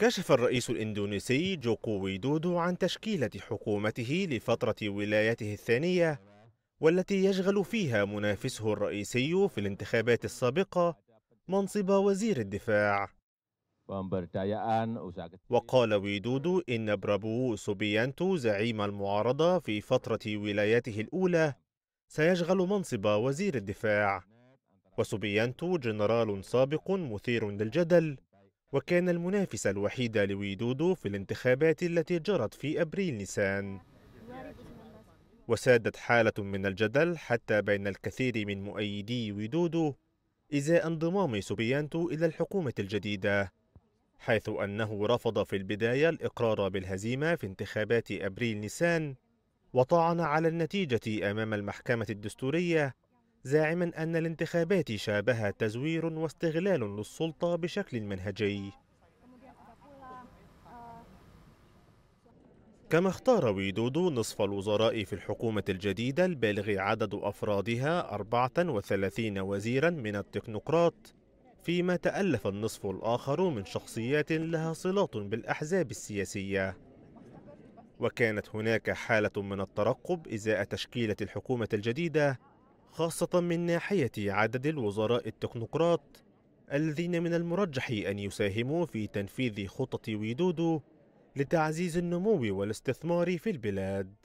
كشف الرئيس الإندونيسي جوكو ويدودو عن تشكيلة حكومته لفترة ولايته الثانية والتي يشغل فيها منافسه الرئيسي في الانتخابات السابقة منصب وزير الدفاع وقال ويدودو إن برابو سوبيانتو زعيم المعارضة في فترة ولايته الأولى سيشغل منصب وزير الدفاع وسوبيانتو جنرال سابق مثير للجدل وكان المنافس الوحيد لويدودو في الانتخابات التي جرت في أبريل نيسان وسادت حالة من الجدل حتى بين الكثير من مؤيدي ويدودو إزاء انضمام سوبيانتو إلى الحكومة الجديدة حيث أنه رفض في البداية الإقرار بالهزيمة في انتخابات أبريل نيسان وطعن على النتيجة أمام المحكمة الدستورية زاعما أن الانتخابات شابها تزوير واستغلال للسلطة بشكل منهجي كما اختار ويدودو نصف الوزراء في الحكومة الجديدة البالغ عدد أفرادها 34 وزيرا من التكنوقراط فيما تألف النصف الآخر من شخصيات لها صلات بالأحزاب السياسية وكانت هناك حالة من الترقب إزاء تشكيلة الحكومة الجديدة خاصة من ناحية عدد الوزراء التكنوقراط الذين من المرجح أن يساهموا في تنفيذ خطط ويدودو لتعزيز النمو والاستثمار في البلاد